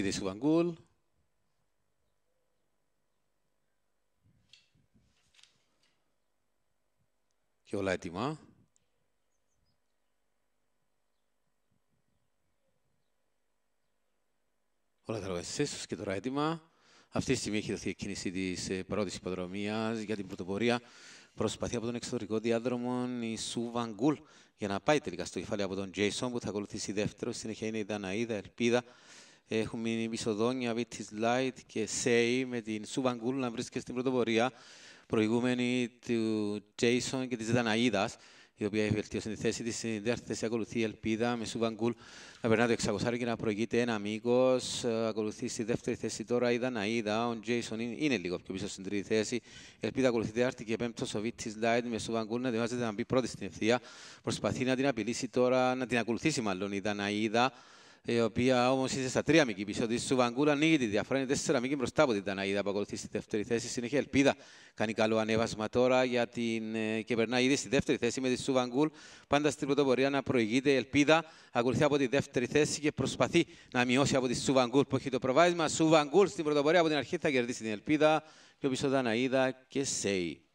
Και όλα έτοιμα. Όλα τα λόγια και τώρα έτοιμα. Αυτή τη στιγμή έχει δοθεί η κίνηση της ε, πρώτη υποδρομίας για την πρωτοπορία. Προσπαθεί από τον εξωτερικό διάδρομο η Σουβαγκούλ για να πάει τελικά στο κεφάλι από τον Τζέισον που θα ακολουθήσει δεύτερο. Συνέχεια είναι η Δαναίδα, Ελπίδα, έχουν μείνει πίσω Δόνια, Βίτη Λάιτ και Σέι με την Σουβανγκούλ να βρίσκεται στην πρωτοπορία. Προηγούμενη του Τζέισον και της Δαναίδα, η οποία έχει βελτιώσει τη θέση της. Στην δεύτερη θέση ακολουθεί η Ελπίδα με Σουβανγκούλ να περνά το 600 και να προηγείται ένα μήκο. Ακολουθεί στη δεύτερη θέση τώρα η Δαναίδα. Ο Τζέισον είναι λίγο πιο πίσω στην τρίτη θέση. Η Ελπίδα ακολουθεί τέταρτη και πέμπτο ο Βίτη Λάιτ με Σουβανγκούλ να ετοιμάζεται να μπει πρώτη στην ευθεία. Προσπαθεί να την απειλήσει τώρα, να την ακολουθήσει μάλλον η Δαναίδα η οποία όμως είσαι στα τρία μήκη. πίσω. Της Σουβανγκούλ ανοίγει τη διαφορά. Είναι τέσσερα μήκη μπροστά από την Ταναίδα που ακολουθείς στη δεύτερη θέση. Συνέχεια ελπίδα κάνει καλό ανέβασμα τώρα για την... Ε, και περνάει ήδη στη δεύτερη θέση με τη Σουβανγκούλ, Πάντα στην πρωτοπορία να προηγείται. Η ελπίδα ακολουθεί από τη δεύτερη θέση και προσπαθεί να μειώσει από τη Σουβανγκούλ, που έχει το προβάδισμα. Σουβαγκούλ στην πρωτοπορία από την αρχή θα κερδίσει την ελπίδα. Και πίσω Ταναίδα και Σέι.